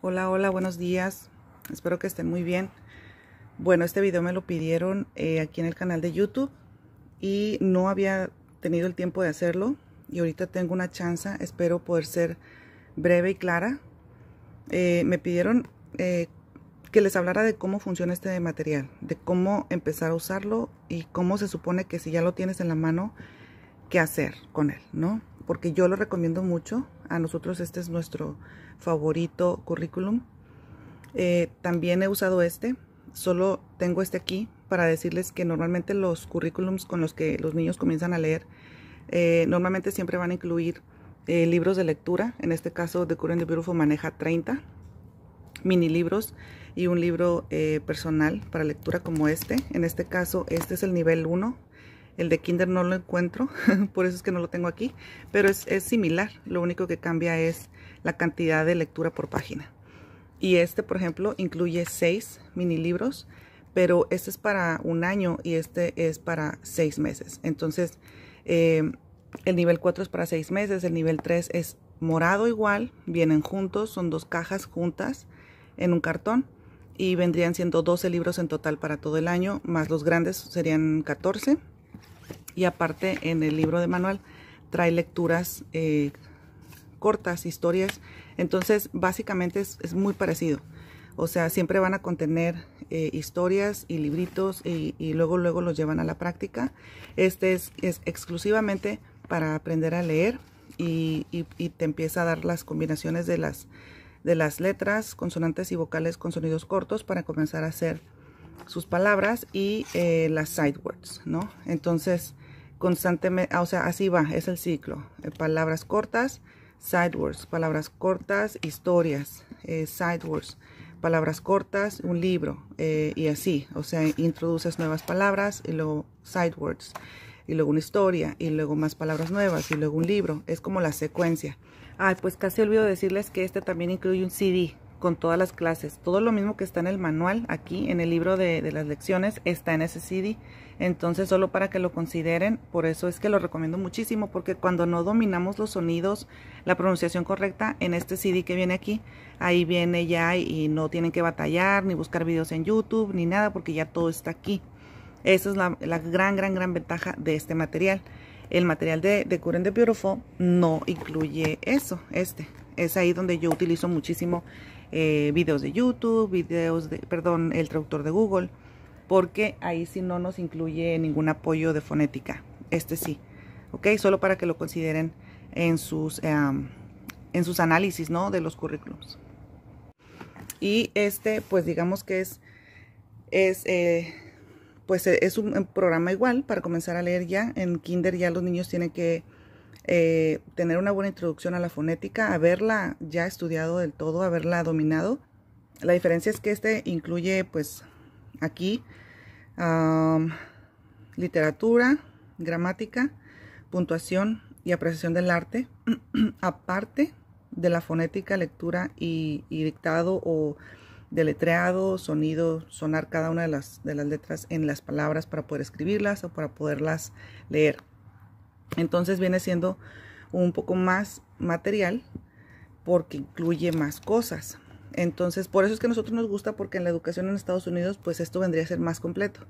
Hola, hola, buenos días. Espero que estén muy bien. Bueno, este video me lo pidieron eh, aquí en el canal de YouTube y no había tenido el tiempo de hacerlo y ahorita tengo una chance. Espero poder ser breve y clara. Eh, me pidieron eh, que les hablara de cómo funciona este material, de cómo empezar a usarlo y cómo se supone que si ya lo tienes en la mano, qué hacer con él, ¿no? Porque yo lo recomiendo mucho a nosotros este es nuestro favorito currículum. Eh, también he usado este. Solo tengo este aquí para decirles que normalmente los currículums con los que los niños comienzan a leer, eh, normalmente siempre van a incluir eh, libros de lectura. En este caso, The Current Beautiful maneja 30 mini libros y un libro personal para lectura como este. En este caso, este es el nivel 1 el de Kinder no lo encuentro, por eso es que no lo tengo aquí, pero es, similar. Lo único que cambia es la cantidad de lectura por página. Y este, por ejemplo, incluye seis mini libros, pero este es para un año y este es para seis meses. Entonces, eh, el nivel 4 es para seis meses, el nivel 3 es morado igual, vienen juntos, son dos cajas juntas en un cartón y vendrían siendo 12 libros en total para todo el año, más los grandes serían 14. Y aparte en el libro de manual trae lecturas eh, cortas, historias. Entonces básicamente es, muy parecido. O sea, siempre van a contener eh, historias y libritos y, luego luego los llevan a la práctica. Este es, exclusivamente para aprender a leer y, te empieza a dar las combinaciones de las, de las letras, consonantes y vocales con sonidos cortos para comenzar a hacer sus palabras y eh, las side words, ¿no? Entonces, constantemente, ah, o sea, así va, es el ciclo. Eh, palabras cortas, side words, palabras cortas, historias, eh, side words, palabras cortas, un libro, eh, y así. O sea, introduces nuevas palabras y luego side words, y luego una historia, y luego más palabras nuevas, y luego un libro. Es como la secuencia. Ah, pues casi olvido decirles que este también incluye un CD con todas las clases. Todo lo mismo que está en el manual, aquí en el libro de, las lecciones, está en ese CD. Entonces, solo para que lo consideren, por eso es que lo recomiendo muchísimo, porque cuando no dominamos los sonidos, la pronunciación correcta, en este CD que viene aquí, ahí viene ya y no tienen que batallar, ni buscar videos en YouTube, ni nada, porque ya todo está aquí. Esa es la, gran, gran, gran ventaja de este material. El material de, de Current Beautiful no incluye eso, este. Es ahí donde yo utilizo muchísimo vídeos eh, videos de YouTube, videos de, perdón, el traductor de Google, porque ahí sí no nos incluye ningún apoyo de fonética. Este sí, ¿ok? Solo para que lo consideren en sus, em, en sus análisis, ¿no? De los currículums. Y este, pues digamos que es, es eh, pues eh, es un programa igual para comenzar a leer ya. En kinder ya los niños tienen que eh, tener una buena introducción a la fonética, haberla ya estudiado del todo, haberla dominado. La diferencia es que este incluye, pues, aquí literatura, gramática, puntuación y apreciación del arte, aparte de la fonética, lectura y, dictado o deletreado, sonido, sonar cada una de de las letras en las palabras para poder escribirlas o para poderlas leer. Entonces viene siendo un poco más material porque incluye más cosas. Entonces, por eso es que a nosotros nos gusta porque en la educación en Estados Unidos, pues esto vendría a ser más completo.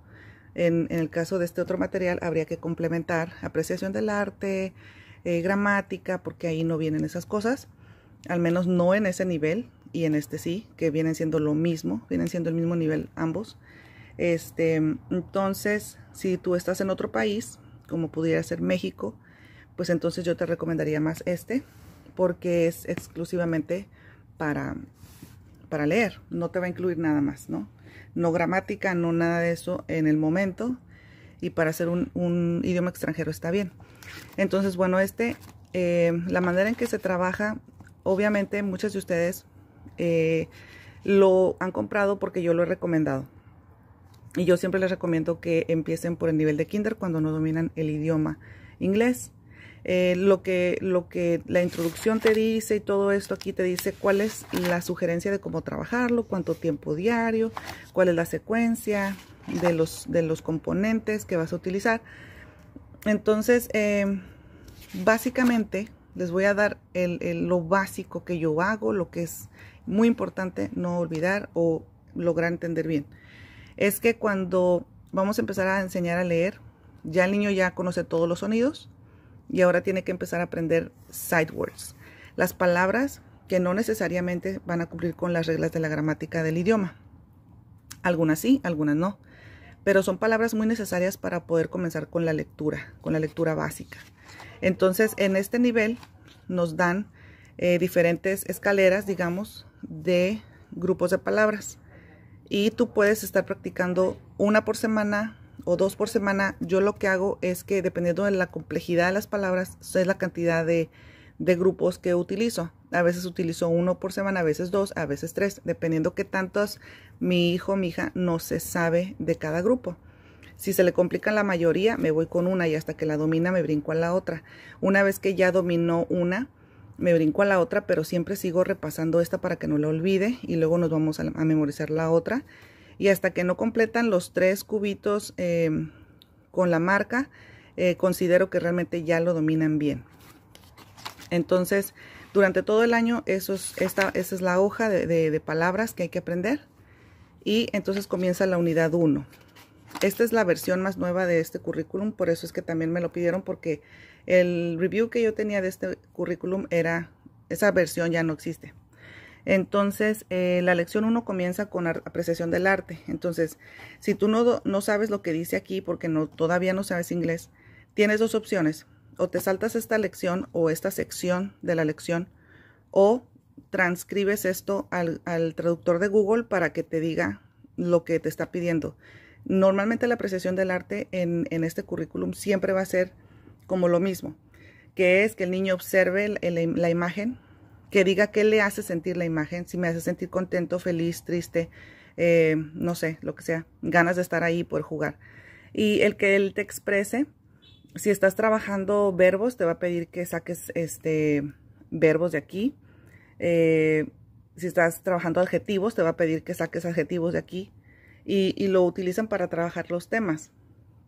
En, el caso de este otro material, habría que complementar apreciación del arte, eh, gramática, porque ahí no vienen esas cosas, al menos no en ese nivel y en este sí, que vienen siendo lo mismo, vienen siendo el mismo nivel ambos. Este, entonces, si tú estás en otro país, como pudiera ser México, pues entonces yo te recomendaría más este porque es exclusivamente para, para leer, no te va a incluir nada más, ¿no? No gramática, no nada de eso en el momento y para hacer un, idioma extranjero está bien. Entonces, bueno, este, eh, la manera en que se trabaja, obviamente muchas de ustedes eh, lo han comprado porque yo lo he recomendado. Y yo siempre les recomiendo que empiecen por el nivel de kinder cuando no dominan el idioma inglés. Eh, lo, que, lo que la introducción te dice y todo esto aquí te dice cuál es la sugerencia de cómo trabajarlo, cuánto tiempo diario, cuál es la secuencia de los, de los componentes que vas a utilizar. Entonces, eh, básicamente les voy a dar lo básico que yo hago, lo que es muy importante no olvidar o lograr entender bien es que cuando vamos a empezar a enseñar a leer, ya el niño ya conoce todos los sonidos y ahora tiene que empezar a aprender side words, las palabras que no necesariamente van a cumplir con las reglas de la gramática del idioma. Algunas sí, algunas no, pero son palabras muy necesarias para poder comenzar con la lectura, con la lectura básica. Entonces, en este nivel nos dan eh, diferentes escaleras, digamos, de grupos de palabras y tú puedes estar practicando una por semana o dos por semana. Yo lo que hago es que dependiendo de la complejidad de las palabras, es la cantidad de, de grupos que utilizo. A veces utilizo uno por semana, a veces dos, a veces tres, dependiendo qué tantos mi hijo o mi hija no se sabe de cada grupo. Si se le complica la mayoría, me voy con una y hasta que la domina me brinco a la otra. Una vez que ya dominó una, me brinco a la otra, pero siempre sigo repasando esta para que no la olvide y luego nos vamos a, memorizar la otra. Y hasta que no completan los tres cubitos em, con la marca, eh, considero que realmente ya lo dominan bien. Entonces, durante todo el año, eso es, esta, esa es la hoja de, de palabras que hay que aprender. Y entonces comienza la unidad 1. Esta es la versión más nueva de este currículum, por eso es que también me lo pidieron porque el review que yo tenía de este currículum era, esa versión ya no existe. Entonces, eh, la lección 1 comienza con apreciación del arte. Entonces, si tú no, no sabes lo que dice aquí porque no, todavía no sabes inglés, tienes dos opciones. O te saltas esta lección o esta sección de la lección o transcribes esto al traductor de Google para que te diga lo que te está pidiendo. Normalmente la apreciación del arte en, este currículum siempre va a ser como lo mismo, que es que el niño observe la, imagen, que diga qué le hace sentir la imagen, si me hace sentir contento, feliz, triste, eh, no sé, lo que sea, ganas de estar ahí por jugar. Y el que él te exprese, si estás trabajando verbos, te va a pedir que saques este, verbos de aquí. Eh, si estás trabajando adjetivos, te va a pedir que saques adjetivos de aquí y, lo utilizan para trabajar los temas.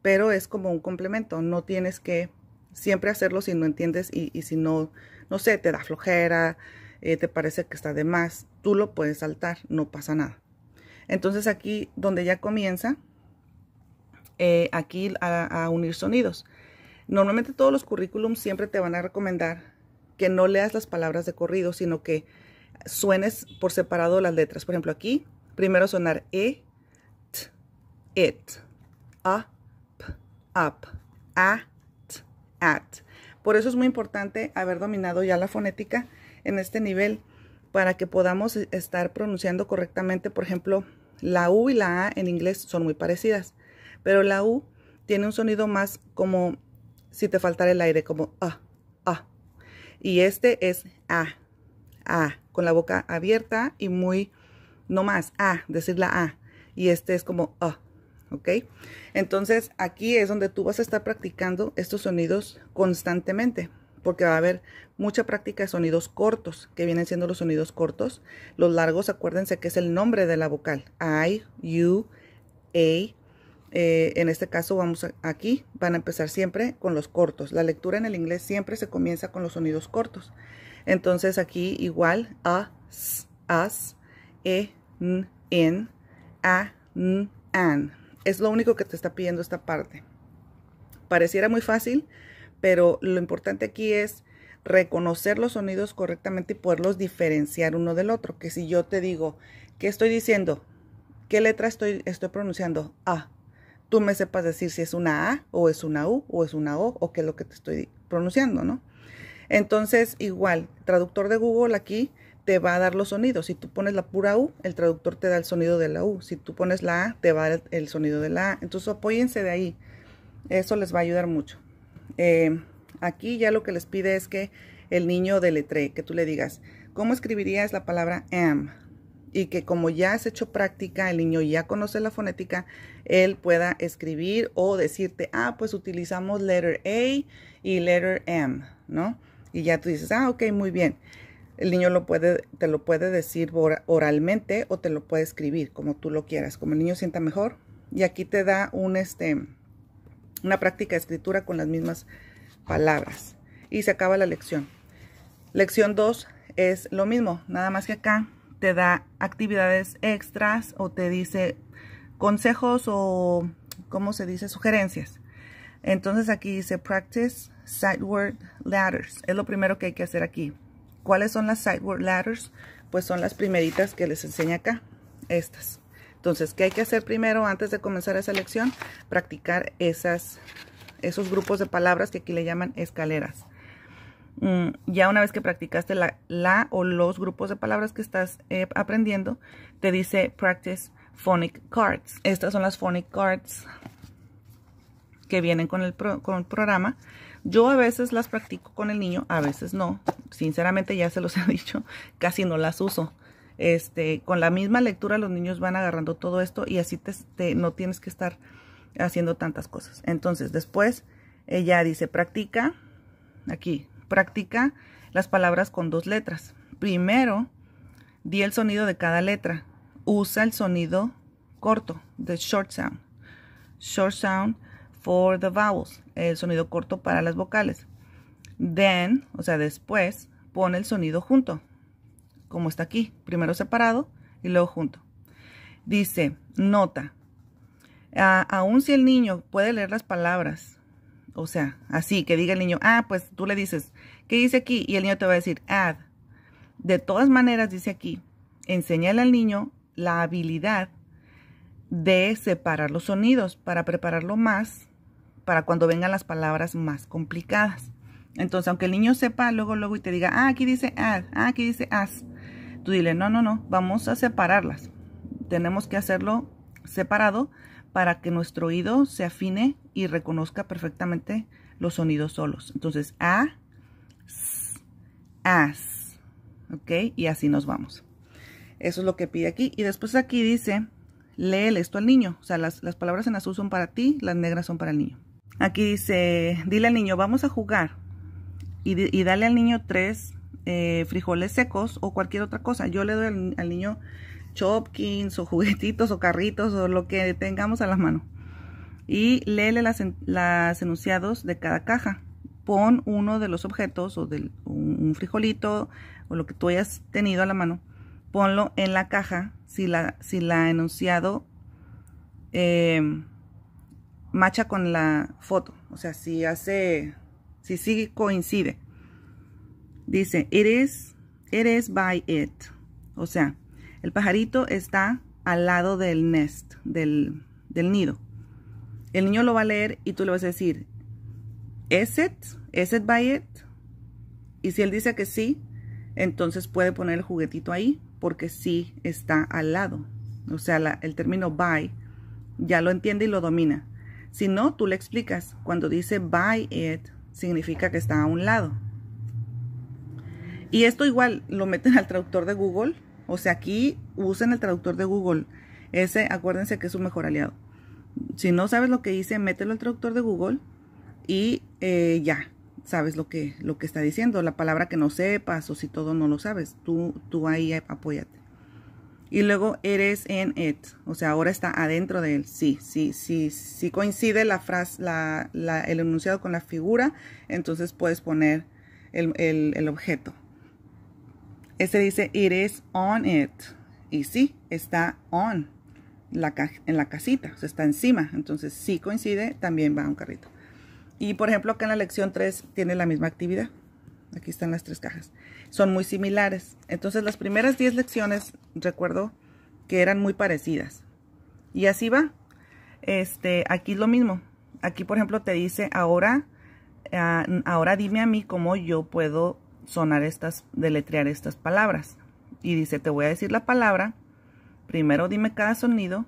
Pero es como un complemento, no tienes que siempre hacerlo si no entiendes y, si no, no sé, te da flojera, eh, te parece que está de más, tú lo puedes saltar, no pasa nada. Entonces aquí donde ya comienza, eh, aquí a, a unir sonidos. Normalmente todos los currículums siempre te van a recomendar que no leas las palabras de corrido, sino que suenes por separado las letras. Por ejemplo, aquí primero sonar E, it, up, up, at, at. Por eso es muy importante haber dominado ya la fonética en este nivel para que podamos e-, estar pronunciando correctamente. Por ejemplo, la U y la A en inglés son muy parecidas, pero la U tiene un sonido más como si te faltara el aire, como ah, ah. Y este es a, a, con la boca abierta y muy, no más, a, decir la a. Y este es como ah, ¿ok? Entonces aquí es donde tú vas a estar practicando estos sonidos constantemente, porque va a haber mucha práctica de sonidos cortos, que vienen siendo los sonidos cortos. Los largos, acuérdense que es el nombre de la vocal, I, U, A. Eh, en este caso vamos aquí, van a empezar siempre con los cortos. La lectura en el inglés siempre se comienza con los sonidos cortos. Entonces aquí igual, a, s, as, e, n, en, a, n, an. Es lo único que te está pidiendo esta parte. Pareciera muy fácil, pero lo importante aquí es reconocer los sonidos correctamente y poderlos diferenciar uno del otro. Que si yo te digo, ¿qué estoy diciendo? ¿Qué letra estoy, estoy pronunciando? A. Tú me sepas decir si es una A o es una U o es una O o qué es lo que te estoy pronunciando, ¿no? Entonces, igual, traductor de Google aquí te va a dar los sonidos. Si tú pones la pura U, el traductor te da el sonido de la U. Si tú pones la A, te va el, sonido de la A. Entonces apóyense de ahí. Eso les va a ayudar mucho. Eh, aquí ya lo que les pide es que el niño deletree, que tú le digas, ¿cómo escribirías la palabra am? Y que como ya has hecho práctica, el niño ya conoce la fonética, él pueda escribir o decirte, ah, pues utilizamos letter A y letter M, ¿no? Y ya tú dices, ah, ok, muy bien. El niño te lo puede decir oralmente o te lo puede escribir como tú lo quieras, como el niño sienta mejor. Y aquí te da un, este, una práctica de escritura con las mismas palabras. Y se acaba la lección. Lección 2 es lo mismo, nada más que acá te da actividades extras o te dice consejos o, ¿cómo se dice? Sugerencias. Entonces aquí dice practice word ladders. Es lo primero que hay que hacer aquí. ¿Cuáles son las sideboard ladders? Pues son las primeritas que les enseño acá, estas. Entonces, ¿qué hay que hacer primero antes de comenzar esa lección? Practicar esas, esos grupos de palabras que aquí le llaman escaleras. Mm, ya una vez que practicaste la, o los grupos de palabras que estás eh, aprendiendo, te dice practice phonic cards. Estas son las phonic cards que vienen con el, con el programa. Yo a veces las practico con el niño, a veces no. Sinceramente ya se los he dicho, casi no las uso. Este, con la misma lectura los niños van agarrando todo esto y así te, no tienes que estar haciendo tantas cosas. Entonces, después ella dice, practica, aquí, practica las palabras con dos letras. Primero, di el sonido de cada letra. Usa el sonido corto, de short sound. Short sound for the vowels, el sonido corto para las vocales. Then, o sea, después, pone el sonido junto, como está aquí, primero separado y luego junto. Dice, nota, Aún si el niño puede leer las palabras, o sea, así, que diga el niño, ah, pues tú le dices, ¿qué dice aquí? Y el niño te va a decir, add. De todas maneras, dice aquí, enseñale al niño la habilidad de separar los sonidos para prepararlo más para cuando vengan las palabras más complicadas. Entonces, aunque el niño sepa luego, luego y te diga, ah, aquí dice ah, aquí dice as, tú dile, no, no, no, vamos a separarlas. Tenemos que hacerlo separado para que nuestro oído se afine y reconozca perfectamente los sonidos solos. Entonces, a, s, as, ¿ok? Y así nos vamos. Eso es lo que pide aquí. Y después aquí dice, léele esto al niño. O sea, las palabras en azul son para ti, las negras son para el niño. Aquí dice, dile al niño, vamos a jugar. Y, dale al niño tres eh, frijoles secos o cualquier otra cosa. Yo le doy al, niño chopkins o juguetitos o carritos o lo que tengamos a la mano. Y léele las, enunciados de cada caja. Pon uno de los objetos o del, un frijolito o lo que tú hayas tenido a la mano. Ponlo en la caja si la, si la enunciado eh, macha con la foto. O sea, si hace, si sí coincide. Dice, it is, it is by it. O sea, el pajarito está al lado del nest, del, nido. El niño lo va a leer y tú le vas a decir, is it? is it by it? Y si él dice que sí, entonces puede poner el juguetito ahí porque sí está al lado. O sea, el término by ya lo entiende y lo domina. Si no, tú le explicas. Cuando dice buy it, significa que está a un lado. Y esto igual lo meten al traductor de Google. O sea, aquí usen el traductor de Google. Ese, acuérdense que es su mejor aliado. Si no sabes lo que dice, mételo al traductor de Google y eh, ya sabes lo que, lo que está diciendo. La palabra que no sepas o si todo no lo sabes, tú, tú ahí apóyate y luego eres en it. O sea, ahora está adentro de él. Sí, sí, sí, sí coincide la frase, el enunciado con la figura, entonces puedes poner el, objeto. Este dice, it is on it. Y sí, está on, la en la casita, o sea, está encima. Entonces, sí coincide, también va a un carrito. Y, por ejemplo, acá en la lección 3 tiene la misma actividad. Aquí están las tres cajas son muy similares. Entonces las primeras 10 lecciones, recuerdo que eran muy parecidas. Y así va. Este, aquí lo mismo. Aquí, por ejemplo, te dice, ahora, ah, ahora dime a mí cómo yo puedo sonar estas, deletrear estas palabras. Y dice, te voy a decir la palabra, primero dime cada sonido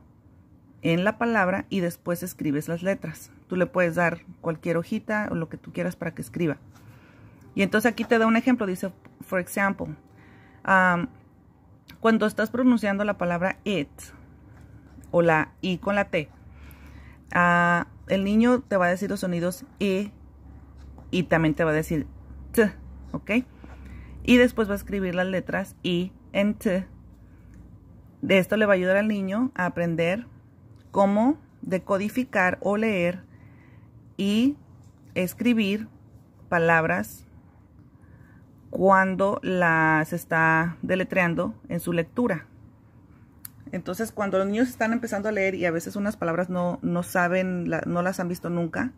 en la palabra y después escribes las letras. Tú le puedes dar cualquier hojita o lo que tú quieras para que escriba. Y entonces aquí te da un ejemplo, dice, for example, um, cuando estás pronunciando la palabra it o la i con la t, ah, el niño te va a decir los sonidos i e, y también te va a decir t, ¿ok? Y después va a escribir las letras i en t. De esto le va a ayudar al niño a aprender cómo decodificar o leer y escribir palabras cuando las está deletreando en su lectura. Entonces, cuando los niños están empezando a leer y a veces unas palabras no, no saben, no las han visto nunca,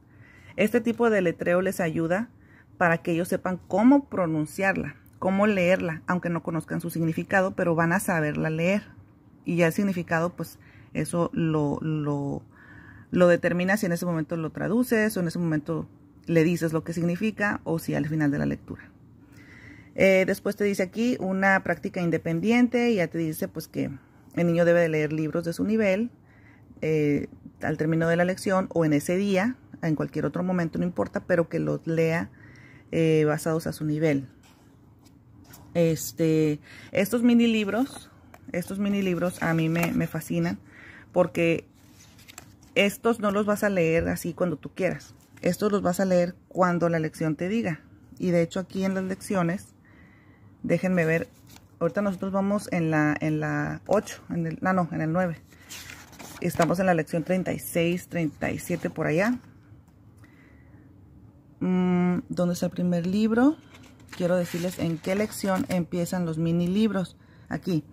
este tipo de letreo les ayuda para que ellos sepan cómo pronunciarla, cómo leerla, aunque no conozcan su significado, pero van a saberla leer. Y ya el significado, pues eso lo, lo, lo determina si en ese momento lo traduces o en ese momento le dices lo que significa o si al final de la lectura. Eh, después te dice aquí una práctica independiente y ya te dice pues que el niño debe de leer libros de su nivel eh, al término de la lección o en ese día, en cualquier otro momento, no importa, pero que los lea eh, basados a su nivel. Este, estos mini libros, estos mini libros a mí me, me fascinan porque estos no los vas a leer así cuando tú quieras. Estos los vas a leer cuando la lección te diga. Y de hecho aquí en las lecciones Déjenme ver. Ahorita nosotros vamos en la, en la 8, en el, no, ah, no, en el 9. Estamos en la lección 36, 37 por allá. Mm, ¿Dónde está el primer libro? Quiero decirles en qué lección empiezan los mini libros. Aquí.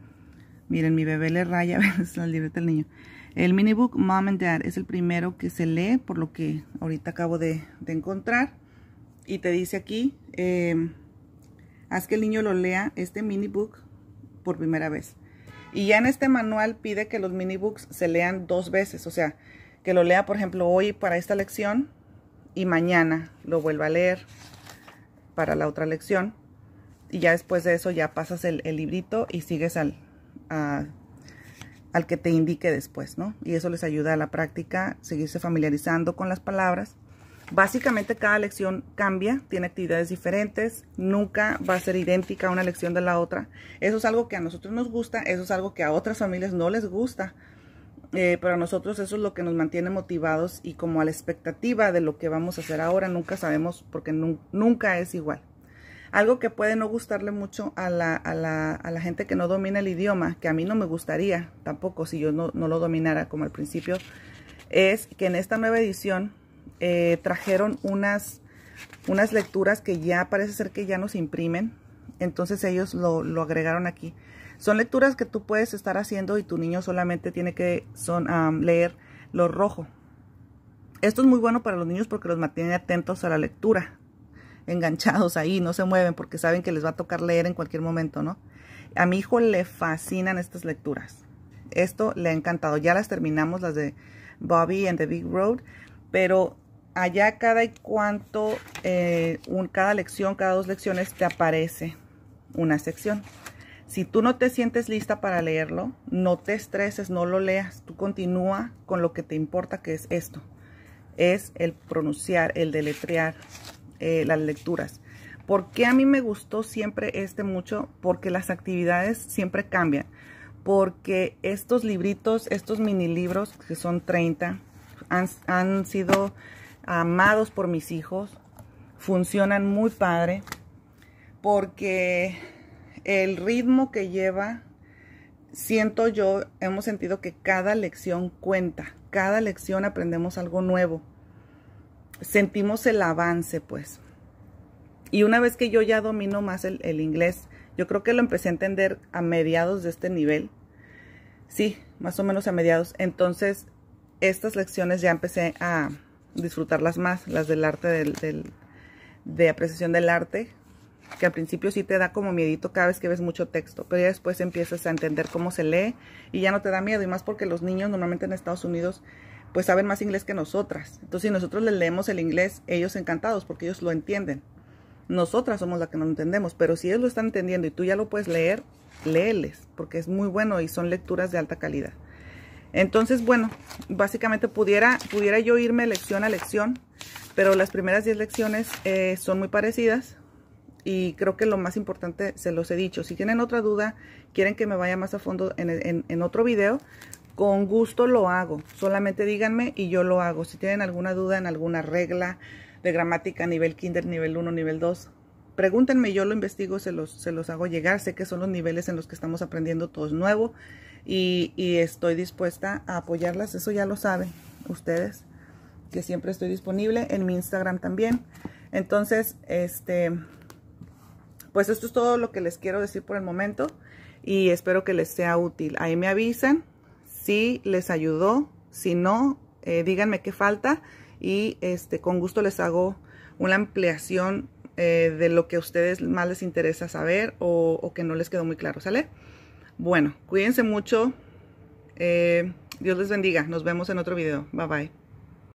Miren, mi bebé le raya, es la libreta del niño. El book Mom and Dad es el primero que se lee, por lo que ahorita acabo de, encontrar. Y te dice aquí, eh, Haz que el niño lo lea este mini book por primera vez. Y ya en este manual pide que los mini books se lean dos veces, o sea, que lo lea, por ejemplo, hoy para esta lección y mañana lo vuelva a leer para la otra lección. Y ya después de eso ya pasas el, librito y sigues al, al que te indique después, ¿no? Y eso les ayuda a la práctica, seguirse familiarizando con las palabras Básicamente cada lección cambia, tiene actividades diferentes, nunca va a ser idéntica una lección de la otra. Eso es algo que a nosotros nos gusta, eso es algo que a otras familias no les gusta, eh, pero a nosotros eso es lo que nos mantiene motivados y como a la expectativa de lo que vamos a hacer ahora, nunca sabemos porque nunca es igual. Algo que puede no gustarle mucho a la, gente que no domina el idioma, que a mí no me gustaría tampoco si yo no lo dominara como al principio, es que en esta nueva edición eh, trajeron unas, unas lecturas que ya parece ser que ya nos imprimen. Entonces ellos lo, agregaron aquí. Son lecturas que tú puedes estar haciendo y tu niño solamente tiene que son, leer lo rojo. Esto es muy bueno para los niños porque los mantiene atentos a la lectura, enganchados ahí, no se mueven porque saben que les va a tocar leer en cualquier momento, ¿no? A mi hijo le fascinan estas lecturas. Esto le ha encantado. Ya las terminamos, las de Bobby and the Big Road, pero allá cada y cuanto, eh, cada lección, cada dos lecciones te aparece una sección. Si tú no te sientes lista para leerlo, no te estreses, no lo leas. Tú continúa con lo que te importa, que es esto. Es el pronunciar, el deletrear, eh, las lecturas. ¿Por qué a mí me gustó siempre este mucho? Porque las actividades siempre cambian. Porque estos libritos, estos mini libros, que son 30, han, han sido amados por mis hijos, funcionan muy padre, porque el ritmo que lleva, siento yo, hemos sentido que cada lección cuenta, cada lección aprendemos algo nuevo, sentimos el avance pues. Y una vez que yo ya domino más el, el inglés, yo creo que lo empecé a entender a mediados de este nivel. Sí, más o menos a mediados. Entonces, estas lecciones ya empecé a, disfrutarlas más, las del arte, del, de apreciación del arte, que al principio sí te da como miedito cada vez que ves mucho texto, pero ya después empiezas a entender cómo se lee y ya no te da miedo, y más porque los niños normalmente en Estados Unidos pues saben más inglés que nosotras. Entonces si nosotros les leemos el inglés, ellos encantados porque ellos lo entienden. Nosotras somos las que no lo entendemos, pero si ellos lo están entendiendo y tú ya lo puedes leer, léeles, porque es muy bueno y son lecturas de alta calidad. Entonces, bueno, básicamente pudiera, pudiera yo irme lección a lección, pero las primeras 10 lecciones eh, son muy parecidas y creo que lo más importante se los he dicho. Si tienen otra duda, quieren que me vaya más a fondo en, otro video, con gusto lo hago. Solamente díganme y yo lo hago. Si tienen alguna duda en alguna regla de gramática, nivel kinder, nivel 1, nivel 2, pregúntenme, yo lo investigo, se los, se los hago llegar. Sé que son los niveles en los que estamos aprendiendo, todos es nuevo y, estoy dispuesta a apoyarlas. Eso ya lo saben ustedes, que siempre estoy disponible en mi Instagram también. Entonces, este, pues esto es todo lo que les quiero decir por el momento y espero que les sea útil. Ahí me avisan si les ayudó, si no, eh, díganme qué falta y este, con gusto les hago una ampliación eh, de lo que a ustedes más les interesa saber o, o que no les quedó muy claro, ¿sale? Bueno, cuídense mucho. Eh, Dios les bendiga. Nos vemos en otro video. Bye bye.